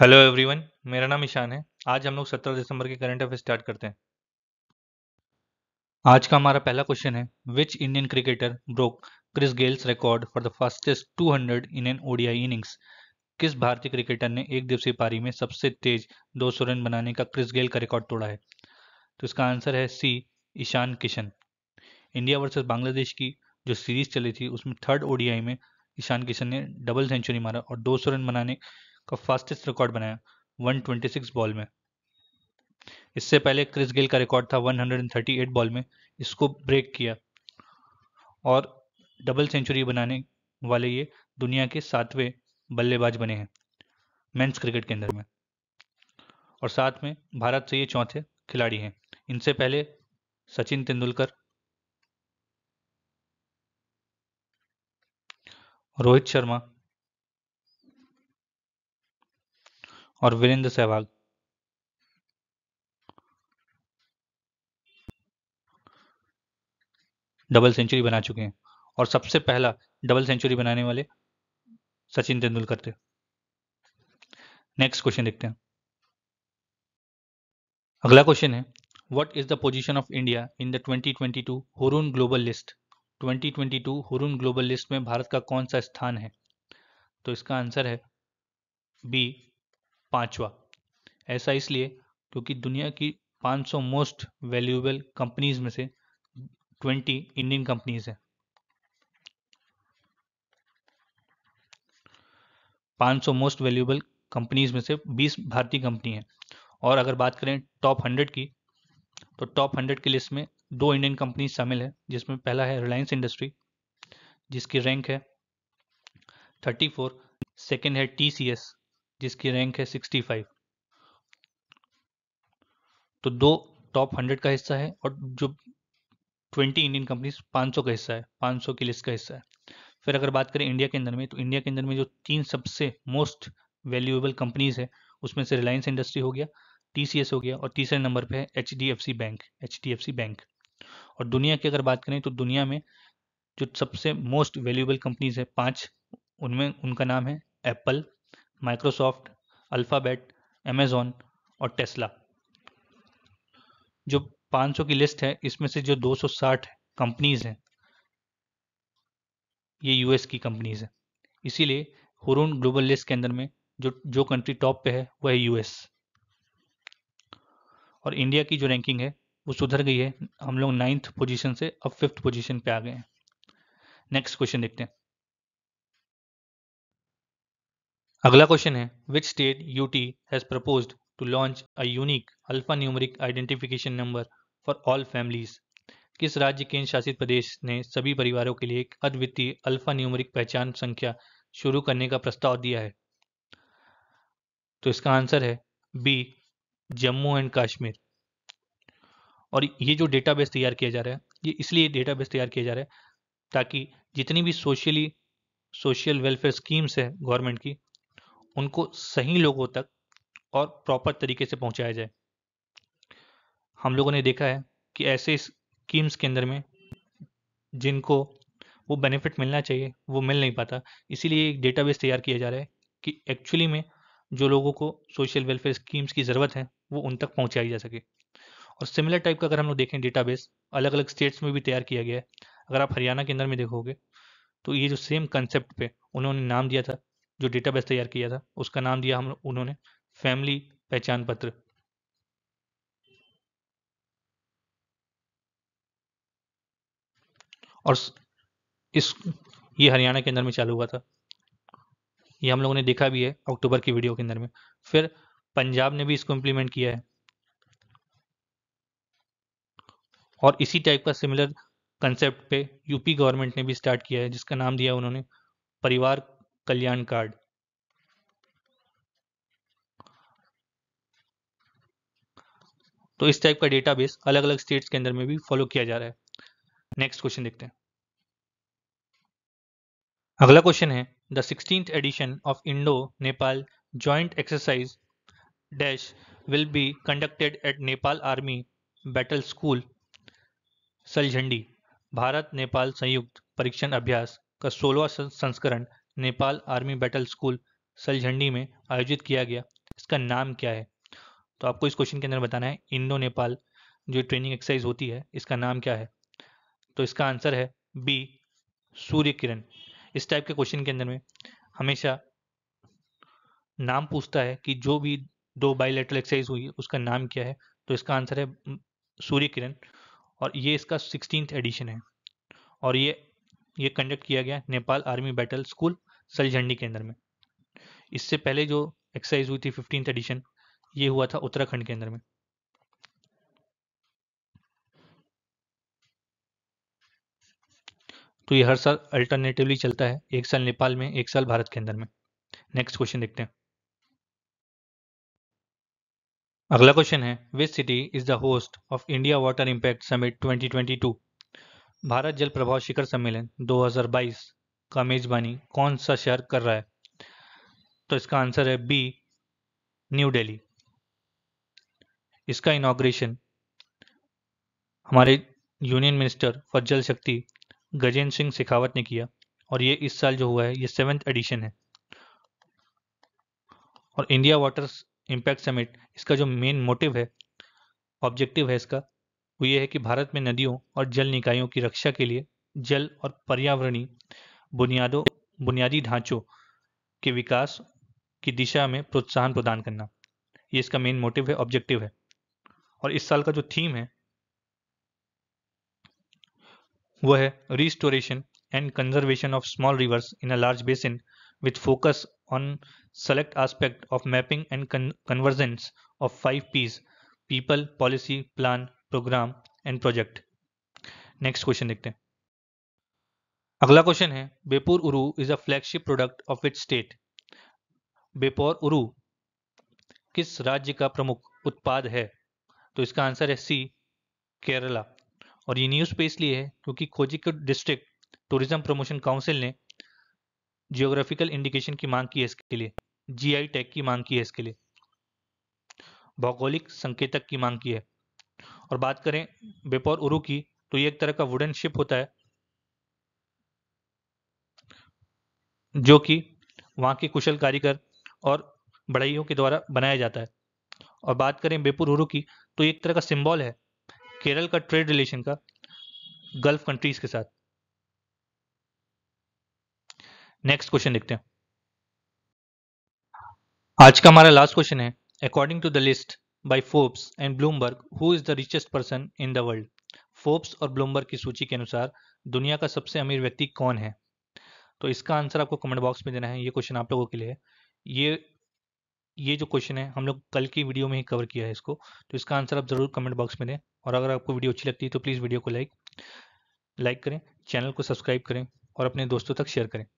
hello everyone मेरा नाम ईशान है आज हम लोग 17 दिसंबर के करंट अफेयर स्टार्ट करते हैं आज का हमारा पहला क्वेश्चन है which Indian cricketer broke Chris Gayle's record for the fastest 200 in an ODI innings किस भारतीय क्रिकेटर ने एक दिवसीय पारी में सबसे तेज 200 रन बनाने का क्रिस गेल का रिकॉर्ड तोड़ा है तो इसका आंसर है C Ishan Kishan India versus Bangladesh की जो सीरीज चली थी उसमें थर्ड ओडीआई में ईशान किशन ने डबल सेंचुरी मारा और 200 रन बनाने का फास्टेस्ट रिकॉर्ड बनाया 126 बॉल में इससे पहले क्रिस गेल का रिकॉर्ड था 138 बॉल में इसको ब्रेक किया और डबल सेंचुरी बनाने वाले ये दुनिया के सातवें बल्लेबाज बने हैं मेंस क्रिकेट के अंदर में और साथ में भारत से ये चौथे खिलाड़ी हैं इनसे पहले सचिन तेंदुलकर रोहित शर्मा और वीरेंद्र सहवाग डबल सेंचुरी बना चुके हैं और सबसे पहला डबल सेंचुरी बनाने वाले सचिन तेंदुलकर थे नेक्स्ट क्वेश्चन देखते हैं अगला क्वेश्चन है what is the position of India in the 2022 Hurun global list 2022 Hurun global list में भारत का कौन सा स्थान है तो इसका आंसर है बी पांचवा ऐसा इसलिए क्योंकि दुनिया की 500 मोस्ट वैल्यूएबल कंपनीज में से 20 इंडियन कंपनीज हैं 500 मोस्ट वैल्यूएबल कंपनीज में से 20 भारतीय कंपनी है और अगर बात करें टॉप 100 की तो टॉप 100 की लिस्ट में दो इंडियन कंपनी शामिल है जिसमें पहला है रिलायंस इंडस्ट्री जिसकी रैंक है 34 सेकंड है टी सी एस जिसकी रैंक है 65 तो दो टॉप 100 का हिस्सा है और जो 20 इंडियन कंपनीज 500 का हिस्सा है 500 की लिस्ट का हिस्सा है फिर अगर बात करें इंडिया के अंदर में तो इंडिया के अंदर में जो तीन सबसे मोस्ट वैल्यूएबल कंपनीज है उसमें से रिलायंस इंडस्ट्री हो गया टीसीएस हो गया और तीसरे नंबर पे है एच बैंक एच बैंक और दुनिया की अगर बात करें तो दुनिया में जो सबसे मोस्ट वैल्यूएबल कंपनीज है पांच उनमें उनका नाम है एप्पल माइक्रोसॉफ्ट अल्फ़ाबेट अमेज़ोन और टेस्ला जो 500 की लिस्ट है इसमें से जो 260 कंपनीज हैं ये यूएस की कंपनीज हैं इसीलिए हुरून ग्लोबल लिस्ट के अंदर में जो जो कंट्री टॉप पे है वह है यूएस और इंडिया की जो रैंकिंग है वो सुधर गई है हम लोग नाइन्थ पोजीशन से अब फिफ्थ पोजीशन पे आ गए हैं नेक्स्ट क्वेश्चन देखते हैं अगला क्वेश्चन है which state UT has propose to launch a unique numeric identification number for all families किस राज्य केंद्र शासित प्रदेश ने सभी परिवारों के लिए एक अद्वितीय न्यूमरिक पहचान संख्या शुरू करने का प्रस्ताव दिया है तो इसका आंसर है बी जम्मू एंड कश्मीर और ये जो डेटाबेस तैयार किया जा रहा है ये इसलिए डेटाबेस तैयार किया जा रहा है ताकि जितनी भी सोशली सोशल वेलफेयर स्कीम्स है गवर्नमेंट की उनको सही लोगों तक और प्रॉपर तरीके से पहुंचाया जाए हम लोगों ने देखा है कि ऐसे स्कीम्स के अंदर में जिनको वो बेनिफिट मिलना चाहिए वो मिल नहीं पाता इसीलिए एक डेटाबेस तैयार किया जा रहा है कि एक्चुअली में जो लोगों को सोशल वेलफेयर स्कीम्स की ज़रूरत है वो उन तक पहुंचाई जा सके और सिमिलर टाइप का अगर हम लोग देखें डेटाबेस अलग अलग स्टेट्स में भी तैयार किया गया है अगर आप हरियाणा के अंदर में देखोगे तो ये जो सेम कंसेप्ट पे उन्होंने नाम दिया था जो डेटाबेस तैयार किया था उसका नाम दिया हम उन्होंने फैमिली पहचान पत्र और इस ये हरियाणा के अंदर में चालू हुआ था ये हम लोगों ने देखा भी है अक्टूबर की वीडियो के अंदर में फिर पंजाब ने भी इसको इम्प्लीमेंट किया है और इसी टाइप का सिमिलर कंसेप्ट पे यूपी गवर्नमेंट ने भी स्टार्ट किया है जिसका नाम दिया उन्होंने परिवार कल्याण कार्ड तो इस टाइप का डेटाबेस अलग अलग स्टेट्स के अंदर में भी फॉलो किया जा रहा है नेक्स्ट क्वेश्चन देखते हैं अगला क्वेश्चन है the sixteen edition of Indo Nepal joint exercise dash will be conducted at Nepal army battle school Salijhandi Bharat Nepal संयुक्त परीक्षण अभ्यास का सोलवा संस्करण Nepal army battle school Salijhandi में आयोजित किया गया इसका नाम क्या है तो आपको इस क्वेश्चन के अंदर बताना है इंडो नेपाल जो ट्रेनिंग एक्सरसाइज होती है इसका नाम क्या है तो इसका आंसर है बी सूर्य किरण इस टाइप के क्वेश्चन के अंदर में हमेशा नाम पूछता है कि जो भी दो बायोलेट्रल एक्सरसाइज हुई है उसका नाम क्या है तो इसका आंसर है सूर्य किरण और ये इसका सिक्सटीन एडिशन है और ये ये कंडक्ट किया गया नेपाल आर्मी बैटल स्कूल सल झंडी अंदर में इससे पहले जो एक्सरसाइज हुई थी फिफ्टींथ एडिशन ये हुआ था उत्तराखंड के अंदर में तो ये हर साल अल्टरनेटिवली चलता है एक साल नेपाल में एक साल भारत के अंदर में नेक्स्ट क्वेश्चन देखते हैं अगला क्वेश्चन है which city is the host of India water impact summit 2022 Bharat जल प्रभाव शिखर सम्मेलन का मेजबानी कौन सा शहर कर रहा है तो इसका आंसर है बी न्यू दिल्ली इसका इनाग्रेशन हमारे यूनियन मिनिस्टर फॉर जल शक्ति गजेंद्र सिंह शेखावत ने किया और ये इस साल जो हुआ है ये सेवेंथ एडिशन है और इंडिया वाटर इम्पैक्ट समिट इसका जो मेन मोटिव है ऑब्जेक्टिव है इसका वो ये है कि भारत में नदियों और जल निकायों की रक्षा के लिए जल और पर्यावरणीय बुनियादों बुनियादी ढांचों के विकास की दिशा में प्रोत्साहन प्रदान करना ये इसका मेन मोटिव है ऑब्जेक्टिव है और इस साल का जो थीम है वह है restoration and conservation of small rivers in a large basin with focus on select aspect of mapping and convergence of five Ps people policy plan programme and project next question देखते हैं अगला question है Beypore Uru is a flagship product of it state Beypore Uru किस राज्य का प्रमुख उत्पाद है तो इसका आंसर है सी केरला और ये न्यूज पे इसलिए है क्योंकि Kozhikode district tourism promotion council ने जियोग्राफिकल इंडिकेशन की मांग की है इसके लिए जीआई टैग की मांग की है इसके लिए भौगोलिक संकेतक की मांग की है और बात करें बेपोर उरू की तो ये एक तरह का वुडन शिप होता है जो कि वहाँ के कुशल कारीगर और बढ़ाइयों के द्वारा बनाया जाता है और बात करें बेपुर हुरु की तो एक तरह का सिंबल है केरल का ट्रेड रिलेशन का गल्फ कंट्रीज के साथ नेक्स्ट क्वेश्चन देखते हैं आज का हमारा लास्ट क्वेश्चन है according to the list by Forbes and Bloomberg who is the richest person in the world Forbes और ब्लूमबर्ग की सूची के अनुसार दुनिया का सबसे अमीर व्यक्ति कौन है तो इसका आंसर आपको कमेंट बॉक्स में देना है ये क्वेश्चन आप लोगों के लिए है ये ये जो क्वेश्चन है हम लोग कल की वीडियो में ही कवर किया है इसको तो इसका आंसर आप ज़रूर कमेंट बॉक्स में दें और अगर आपको वीडियो अच्छी लगती है तो प्लीज़ वीडियो को लाइक लाइक करें चैनल को सब्सक्राइब करें और अपने दोस्तों तक शेयर करें